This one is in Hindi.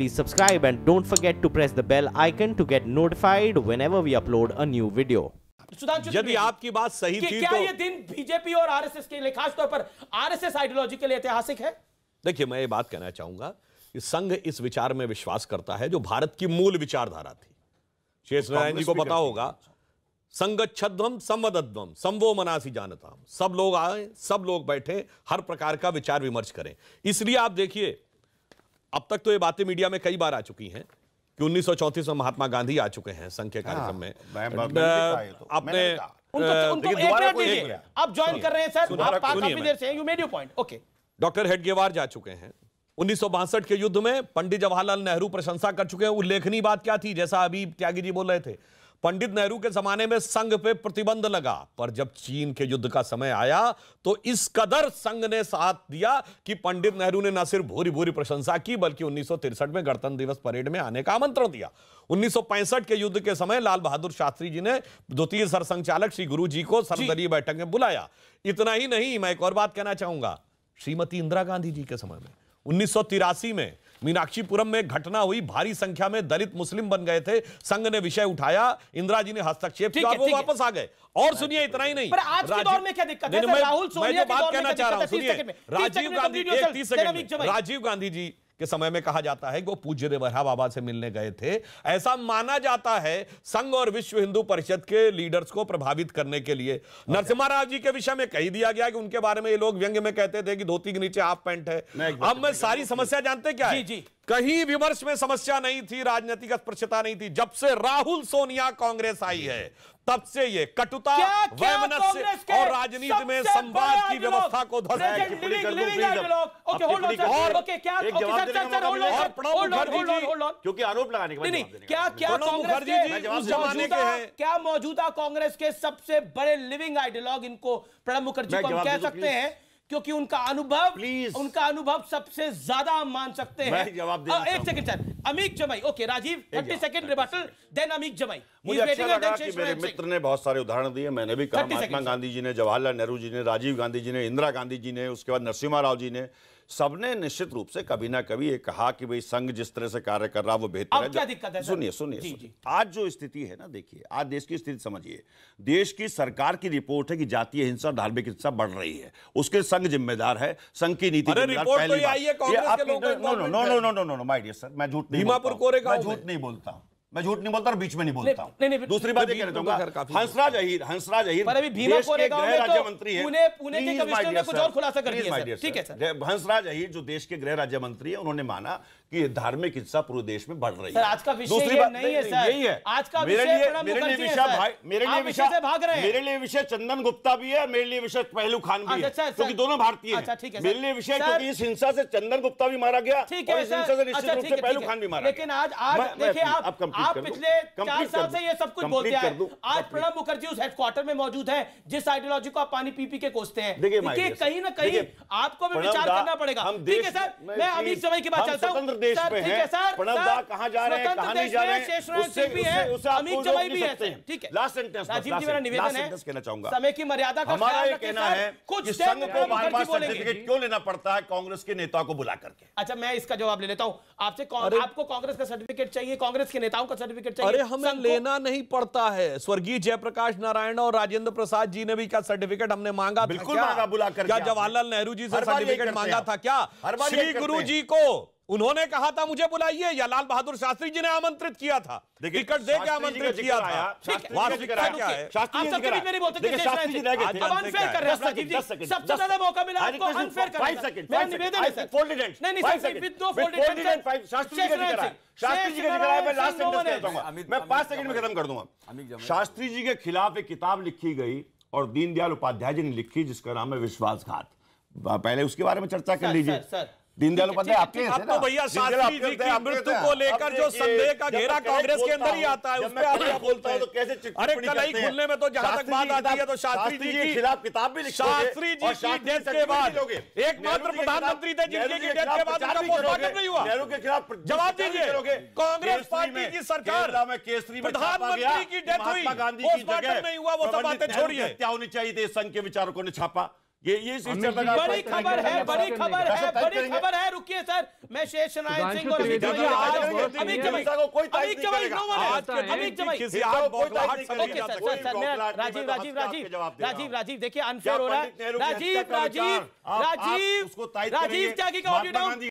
please subscribe and don't forget to press the bell icon to get notified whenever we upload a new video. यदि आपकी बात सही थी क्या तो... ये दिन बीजेपी और आरएसएस के लिए खासतौर पर आरएसएस आइडियोलॉजी के लिए ऐतिहासिक है देखिए मैं ये बात कहना चाहूंगा कि संघ इस विचार में विश्वास करता है जो भारत की मूल विचारधारा थी शेष नारायण जी को पता होगा संघ छद्वम संवद्वम संवो मनासी जानता सब लोग आए सब लोग बैठे हर प्रकार का विचार विमर्श करें इसलिए आप देखिए अब तक तो ये बातें मीडिया में कई बार आ चुकी हैं कि उन्नीस में महात्मा गांधी आ चुके हैं संघ के हाँ, कार्यक्रम में तो। आपने तो- आप ज्वाइन कर रहे हैं सर डॉक्टर हेडगेवार जा चुके हैं उन्नीस के युद्ध में पंडित जवाहरलाल नेहरू प्रशंसा कर चुके हैं उल्लेखनीय बात क्या थी जैसा अभी त्यागी जी बोल रहे थे पंडित नेहरू के जमाने में संघ पे प्रतिबंध लगा पर जब चीन के युद्ध का समय आया तो इस कदर संघ ने साथ दिया कि पंडित नेहरू ने न सिर्फ भूरी भूरी प्रशंसा की बल्कि उन्नीस में गणतंत्र दिवस परेड में आने का आमंत्रण दिया उन्नीस के युद्ध के समय लाल बहादुर शास्त्री जी ने द्वितीय सरसंचालक श्री गुरु जी को सर्वदलीय बैठक में बुलाया इतना ही नहीं मैं एक और बात कहना चाहूंगा श्रीमती इंदिरा गांधी जी के समय में उन्नीस में मीनाक्षीपुरम में घटना हुई भारी संख्या में दलित मुस्लिम बन गए थे संघ ने विषय उठाया इंदिरा जी ने हस्तक्षेप किया वो वापस आ गए और सुनिए इतना ही नहीं पर आज के दौर में क्या दिक्कत है राहुल सोनिया बात कहना चाह रहा हूं सुनिए राजीव गांधी राजीव गांधी जी के समय में कहा जाता है कि वो पूज्य देवरा बाबा से मिलने गए थे ऐसा माना जाता है संघ और विश्व हिंदू परिषद के लीडर्स को प्रभावित करने के लिए नरसिम्हा राव जी के विषय में कही दिया गया कि उनके बारे में ये लोग व्यंग्य में कहते थे कि धोती के नीचे हाफ पैंट है अब मैं सारी समस्या जानते क्या जी जी कहीं विमर्श में समस्या नहीं थी राजनीतिक स्पृश्यता नहीं थी जब से राहुल सोनिया कांग्रेस आई है तब से ये कटुता वैमनस्य और राजनीति में संवाद की व्यवस्था को क्योंकि आरोप लगाने के क्या क्या जमाने के हैं क्या मौजूदा कांग्रेस के सबसे बड़े लिविंग आइडियोलॉग इनको प्रणब मुखर्जी कह सकते हैं क्योंकि उनका अनुभव प्लीज उनका अनुभव सबसे ज्यादा हम मान सकते हैं जवाब दे एक second sir Amit Jamai okay Rajiv thirty second rebuttal then Amit Jamai मुझे अच्छा लगा कि मेरे मित्र ने बहुत सारे उदाहरण दिए मैंने भी कहा महात्मा गांधी जी ने जवाहरलाल नेहरू जी ने राजीव गांधी जी ने इंदिरा गांधी जी ने उसके बाद नरसिम्हा राव जी ने सबने निश्चित रूप से कभी ना कभी ये कहा कि भाई संघ जिस तरह से कार्य कर रहा वो बेहतर है क्या दिक्कत है सुनिए सुनिए आज जो स्थिति है ना देखिए आज देश की स्थिति समझिए देश की सरकार की रिपोर्ट है कि जातीय हिंसा धार्मिक हिंसा बढ़ रही है उसके संघ जिम्मेदार है संघ की नीति no no no no no no no my sir मैं झूठ नहीं झूठ नहीं बोलता हूँ मैं झूठ नहीं बोलता और बीच में नहीं बोलता नहीं, नहीं, दूसरी बात ये तो हंसराज अहिर हंसराज अहिर पर अभी भीमा राज्य मंत्री है के कमिश्नर तो ने कुछ और खुलासा कर दिया ठीक है सर हंसराज अहिर जो देश के गृह राज्य मंत्री है उन्होंने माना कि धार्मिक हिंसा पूरे देश में बढ़ रही है आज का विषय दूसरी बात नहीं है सर यही है आज का मेरे लिए विषय मेरे लिए विषय भाग रहे मेरे लिए विषय चंदन गुप्ता भी है मेरे लिए विषय पहलू खान भी अच्छा, है क्योंकि दोनों भारतीय अच्छा, मेरे लिए विषय क्योंकि इस हिंसा से चंदन गुप्ता भी मारा गया अच्छा, पहलू खान भी मारा लेकिन आज आज आप आप पिछले चार साल से ये सब कुछ बोलते हैं आज प्रणब मुखर्जी उस हेडक्वार्टर में मौजूद है जिस आइडियोलॉजी को आप पानी पी पी के कोसते हैं देखिए कहीं ना कहीं आपको भी विचार करना पड़ेगा ठीक है सर मैं अभी समय की बात चलता हूँ ठीक है सर कहाँ जा रहे हैं ठीक है लास्ट सेंटेंस राजीव जी मेरा निवेदन है समय की मर्यादा का हमारा ये कहना है कुछ संघ को सर्टिफिकेट क्यों लेना पड़ता है कांग्रेस के नेता को बुला करके अच्छा मैं इसका जवाब ले लेता हूँ आपसे आपको कांग्रेस का सर्टिफिकेट चाहिए कांग्रेस के नेताओं का सर्टिफिकेट चाहिए अरे हमें लेना नहीं पड़ता है स्वर्गीय जयप्रकाश नारायण और राजेंद्र प्रसाद जी ने भी क्या सर्टिफिकेट हमने मांगा बिल्कुल मांगा क्या जवाहरलाल नेहरू जी से सर्टिफिकेट मांगा था क्या श्री गुरु जी को उन्होंने कहा था मुझे बुलाइए या लाल बहादुर शास्त्री जी ने आमंत्रित किया था टिकट दे के आमंत्रित किया था शास्त्री जी के खिलाफ एक किताब लिखी गई और दीनदयाल उपाध्याय जी ने लिखी जिसका नाम है विश्वासघात पहले उसके बारे में चर्चा कर लीजिए दीनदयाल उपाध्याय आपके तो भैया शास्त्री जी की मृत्यु को लेकर जो संदेह का घेरा कांग्रेस के अंदर ही आता है उसमें आप क्या बोलते हैं तो कैसे अरे कलाई खुलने में तो जहां तक बात आती है तो शास्त्री जी के खिलाफ किताब भी शास्त्री जी की डेथ के बाद एकमात्र प्रधानमंत्री थे जिनके की डेथ के बाद उनका पोस्टमार्टम नहीं हुआ नेहरू के खिलाफ जवाब दीजिए कांग्रेस पार्टी की सरकार प्रधानमंत्री की डेथ हुई पोस्टमार्टम नहीं हुआ वो सब बातें छोड़िए क्या होनी चाहिए संघ के विचारकों ने छापा ये ये बड़ी खबर है बड़ी खबर है बड़ी खबर है रुकिए सर मैं शेष नारायण सिंह और तो Amit Jawai Amit Jawai no one Amit Jawai okay sir sir sir मेरा राजीव राजीव राजीव राजीव राजीव देखिए अनफेयर हो रहा है राजीव राजीव राजीव राजीव त्यागी का ऑडियो डाउन